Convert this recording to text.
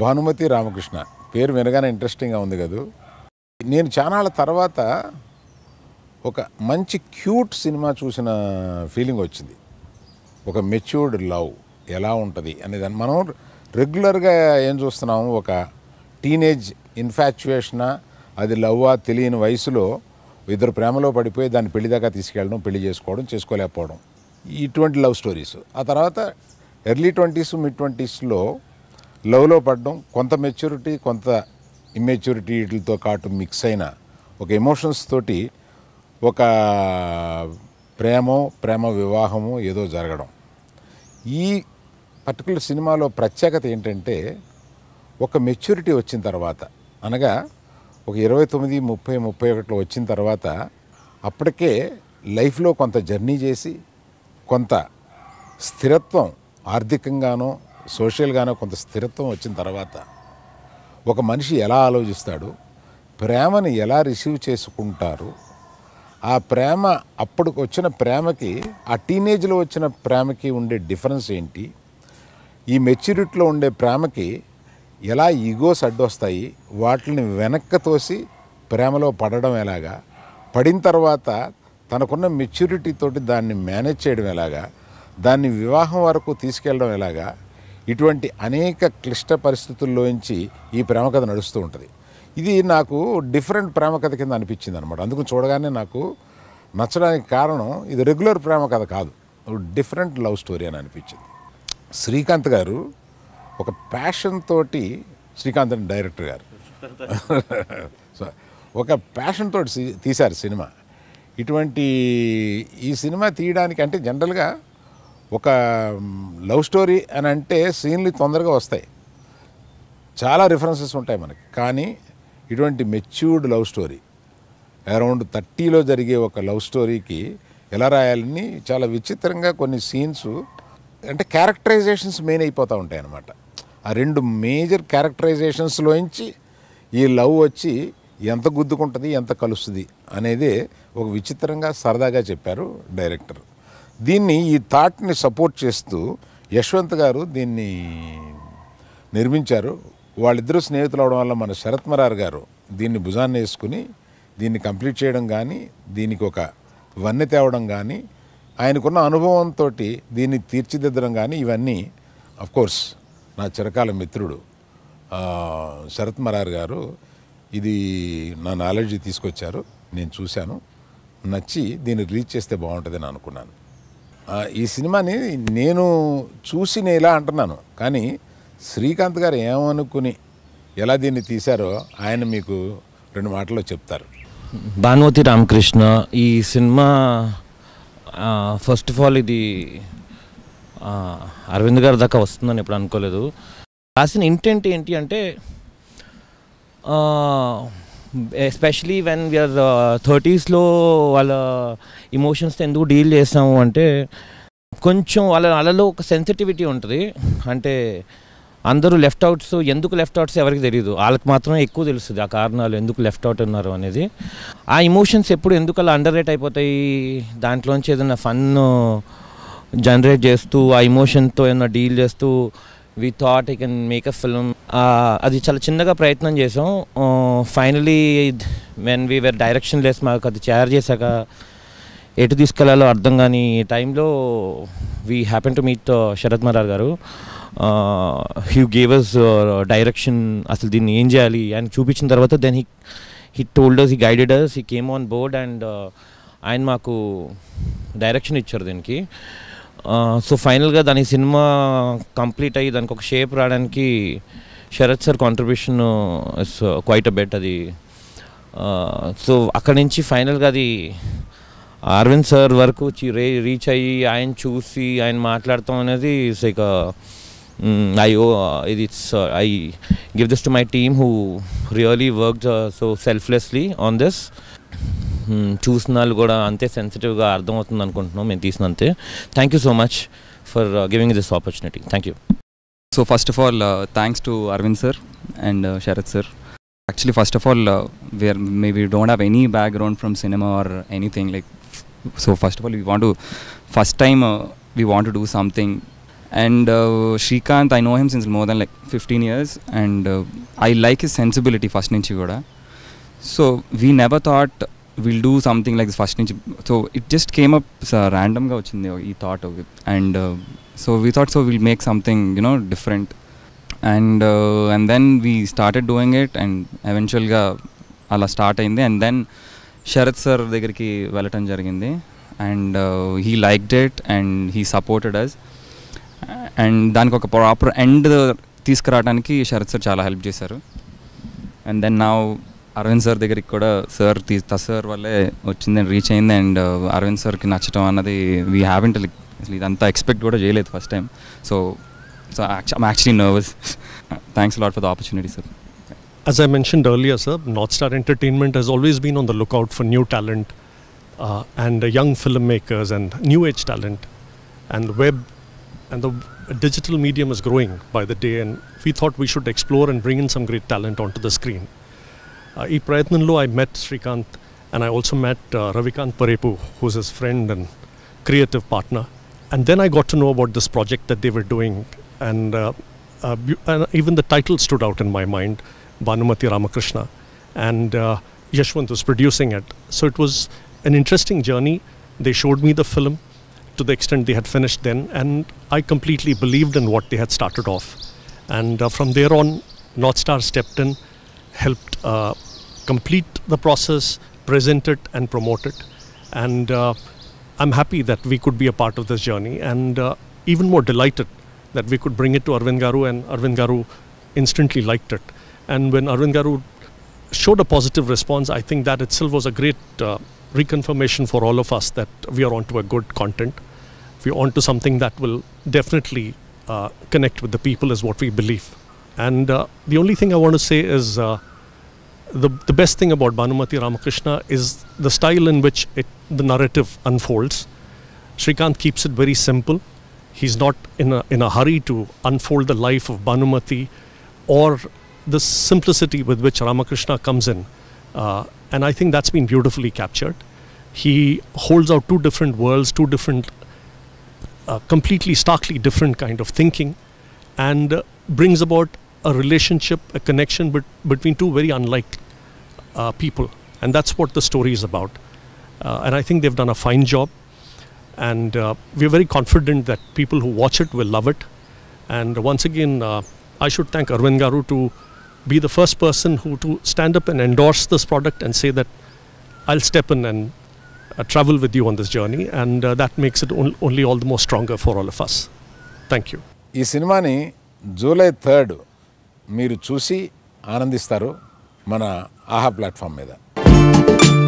భానుమతి రామకృష్ణ పేరు వినగానే ఇంట్రెస్టింగ్గా ఉంది కదా నేను చాలా తర్వాత ఒక మంచి క్యూట్ సినిమా చూసిన ఫీలింగ్ వచ్చింది ఒక మెచ్యూర్డ్ లవ్ ఎలా ఉంటుంది అనేది మనం రెగ్యులర్గా ఏం చూస్తున్నాము ఒక టీనేజ్ ఇన్ఫాచ్యువేషనా అది లవ్వా తెలియని వయసులో ఇద్దరు ప్రేమలో పడిపోయి దాన్ని పెళ్లి దాకా తీసుకెళ్ళడం పెళ్లి చేసుకోవడం చేసుకోలేకపోవడం ఇటువంటి లవ్ స్టోరీస్ ఆ తర్వాత ఎర్లీ ట్వంటీస్ మిడ్ ట్వంటీస్లో లవ్లో పడడం కొంత మెచ్యూరిటీ కొంత ఇమ్మెచ్యూరిటీ వీటితో కాటు మిక్స్ అయిన ఒక ఎమోషన్స్ తోటి ఒక ప్రేమో ప్రేమ వివాహము ఏదో జరగడం ఈ పర్టికులర్ సినిమాలో ప్రత్యేకత ఏంటంటే ఒక మెచ్యూరిటీ వచ్చిన తర్వాత అనగా ఒక ఇరవై తొమ్మిది ముప్పై ముప్పై ఒకటిలో వచ్చిన తర్వాత అప్పటికే లైఫ్లో కొంత జర్నీ చేసి కొంత స్థిరత్వం ఆర్థికంగానో సోషల్గానో కొంత స్థిరత్వం వచ్చిన తర్వాత ఒక మనిషి ఎలా ఆలోచిస్తాడు ప్రేమను ఎలా రిసీవ్ చేసుకుంటారు ఆ ప్రేమ అప్పుడు వచ్చిన ప్రేమకి ఆ టీనేజ్లో వచ్చిన ప్రేమకి ఉండే డిఫరెన్స్ ఏంటి ఈ మెచ్యూరిటీలో ఉండే ప్రేమకి ఎలా ఈగోస్ అడ్డొస్తాయి వాటిని వెనక్కి తోసి ప్రేమలో పడడం ఎలాగా పడిన తర్వాత తనకున్న మెచ్యూరిటీతోటి దాన్ని మేనేజ్ చేయడం ఎలాగా దాన్ని వివాహం వరకు తీసుకెళ్ళడం ఎలాగా ఇటువంటి అనేక క్లిష్ట పరిస్థితుల్లోంచి ఈ ప్రేమకథ నడుస్తూ ఉంటుంది ఇది నాకు డిఫరెంట్ ప్రేమకథ కింద అనిపించింది అనమాట అందుకు చూడగానే నాకు నచ్చడానికి కారణం ఇది రెగ్యులర్ ప్రేమకథ కాదు డిఫరెంట్ లవ్ స్టోరీ అని అనిపించింది శ్రీకాంత్ గారు ఒక ప్యాషన్ తోటి శ్రీకాంత్ అని డైరెక్టర్ గారు సో ఒక ప్యాషన్ తోటి తీశారు సినిమా ఇటువంటి ఈ సినిమా తీయడానికి అంటే జనరల్గా ఒక లవ్ స్టోరీ అని అంటే సీన్లు తొందరగా వస్తాయి చాలా రిఫరెన్సెస్ ఉంటాయి మనకి కానీ ఇటువంటి మెచ్యూర్డ్ లవ్ స్టోరీ అరౌండ్ థర్టీలో జరిగే ఒక లవ్ స్టోరీకి ఎలా రాయాలని చాలా విచిత్రంగా కొన్ని సీన్స్ అంటే క్యారెక్టరైజేషన్స్ మెయిన్ అయిపోతూ ఉంటాయి అన్నమాట ఆ రెండు మేజర్ క్యారెక్టరైజేషన్స్లోంచి ఈ లవ్ వచ్చి ఎంత గుద్దుకుంటుంది ఎంత కలుస్తుంది అనేది ఒక విచిత్రంగా సరదాగా చెప్పారు డైరెక్టర్ దీన్ని ఈ థాట్ని సపోర్ట్ చేస్తూ యశ్వంత్ గారు దీన్ని నిర్మించారు వాళ్ళిద్దరూ స్నేహితులు అవడం వల్ల మన శరత్ మరార్ గారు దీన్ని భుజాన్ని వేసుకుని దీన్ని కంప్లీట్ చేయడం కానీ దీనికి ఒక వన్నె తేవడం కానీ ఆయనకున్న అనుభవంతో దీన్ని తీర్చిదిద్దడం కానీ ఇవన్నీ అఫ్కోర్స్ నా చిరకాల మిత్రుడు శరత్ మరార్ గారు ఇది నా నాలెడ్జ్ తీసుకొచ్చారు నేను చూశాను నచ్చి దీన్ని రీచ్ చేస్తే బాగుంటుందని అనుకున్నాను ఈ సినిమాని నేను చూసి నేను ఇలా అంటున్నాను కానీ శ్రీకాంత్ గారు ఏమనుకుని ఎలా దీన్ని తీశారో ఆయన మీకు రెండు మాటల్లో చెప్తారు భానుమతి రామకృష్ణ ఈ సినిమా ఫస్ట్ ఆఫ్ ఆల్ ఇది అరవింద్ గారి దాకా వస్తుందని ఎప్పుడు అనుకోలేదు రాసిన ఇంటెంట్ ఏంటి అంటే ఎస్పెషలీ వెన్ వీఆర్ థర్టీస్లో వాళ్ళ ఇమోషన్స్తో ఎందుకు డీల్ చేస్తాము అంటే కొంచెం వాళ్ళ వాళ్ళలో ఒక సెన్సిటివిటీ ఉంటుంది అంటే అందరూ లెఫ్ట్ అవుట్స్ ఎందుకు లెఫ్ట్ అవుట్స్ ఎవరికి తెలియదు వాళ్ళకి మాత్రం ఎక్కువ తెలుస్తుంది ఆ కారణాలు ఎందుకు లెఫ్ట్ అవుట్ ఉన్నారు అనేది ఆ ఇమోషన్స్ ఎప్పుడు ఎందుకు అలా అండర్ రేట్ అయిపోతాయి దాంట్లోంచి ఏదైనా ఫన్ జనరేట్ చేస్తూ ఆ ఇమోషన్తో ఏమైనా డీల్ చేస్తూ we thought I can make a film అది చాలా చిన్నగా ప్రయత్నం చేసాం finally when we were directionless మాకు అది తయారు చేశాక ఎటు తీసుకెళ్లాలో అర్థం కాని టైంలో we happen to meet Sharath Marar garu who గేవర్స్ direction అసలు దీన్ని ఏం చేయాలి అని చూపించిన తర్వాత then he he told us he guided us he came on board and ఆయన మాకు డైరెక్షన్ ఇచ్చారు దీనికి సో ఫైనల్గా దాని సినిమా కంప్లీట్ అయ్యి దానికి ఒక షేప్ రావడానికి Sharath sir contribution quite a bit అది సో అక్కడి నుంచి ఫైనల్గా అది అరవింద్ సార్ వరకు రే రీచ్ అయ్యి ఆయన చూసి ఆయన మాట్లాడతాం అనేది ఇట్స్ లైక్ ఐ ఓ ఇది it's I give this to my team who really work so selflessly on this చూసిన వాళ్ళు కూడా అంతే సెన్సిటివ్గా అర్థమవుతుంది అనుకుంటున్నాం మేము తీసినంతే thank you so much for giving this opportunity thank you so first of all thanks to Aravind sir and Sharath sir actually first of all where may we don't have any background from cinema or anything like so first of all we want to first time we want do something and Srikanth I know him since more than like fifteen years and I like his sensibility first నుంచి కూడా so we never thought will do something like first నుంచి so it just came up ర్యాండమ్గా వచ్చింది ఈ thought and so we thought so will make something you know different and and then we started doing it and ఎవెన్చువల్గా అలా start అయింది and then Sarath sir దగ్గరికి వెళ్ళటం జరిగింది and he liked it and he supported us and దానికి ఒక proper end తీసుకురావడానికి Sharath sir చాలా హెల్ప్ చేశారు అండ్ దెన్ నా అరవింద్ సార్ దగ్గరికి కూడా సార్ తీ సార్ వల్లే వచ్చింది అండ్ రీచ్ అయింది అండ్ uh, అరవింద్ సార్కి నచ్చటం అన్నది వీ హ్యాపెంట్ అసలు ఇదంతా ఎక్స్పెక్ట్ కూడా చేయలేదు first time so so actually nervous thanks lot for the opportunity sir as I mention earlier sir north star entertainment he's always been on the lookout for new talent and young film makers and new age talent and web and the digital medium is growing by the day and we thought we should explore and bring in some great talent on to the screen I uh, ಪ್ರಯತ್ನಲ್ಲೂ I met Srikanth and I also met uh, Ravikant Parepu, who's his friend and creative partner. And then I got to know about this project that they were doing, and, uh, uh, and even the title stood out in my mind, Banumati Ramakrishna, and uh, Yashwant was producing it. So it was an interesting journey. They showed me the film to the extent they had finished then, and I completely believed in what they had started off. And uh, from there on, North Star stepped in helped uh, complete the process, present it, and promote it. And uh, I'm happy that we could be a part of this journey, and uh, even more delighted that we could bring it to Arvind Garu, and Arvind Garu instantly liked it. And when Arvind Garu showed a positive response, I think that itself was a great uh, reconfirmation for all of us that we are onto a good content. We are onto something that will definitely uh, connect with the people, is what we believe. And uh, the only thing I want to say is uh, the, the best thing about Banumati Ramakrishna is the style in which it, the narrative unfolds. Srikant keeps it very simple. He's not in a, in a hurry to unfold the life of Banumati or the simplicity with which Ramakrishna comes in. Uh, and I think that's been beautifully captured. He holds out two different worlds, two different, uh, completely starkly different kind of thinking, and uh, brings about a relationship, a connection bet- between two very unlike uh, people. And that's what the story is about. Uh, and I think they've done a fine job. And uh, we're very confident that people who watch it will love it. And once again, uh, I should thank Arvind Garu to be the first person who to stand up and endorse this product and say that I'll step in and uh, travel with you on this journey. And uh, that makes it on- only all the more stronger for all of us. Thank you. ఈ సినిమాని July third మీరు చూసి ఆనందిస్తారు మన ఆహా platform మీద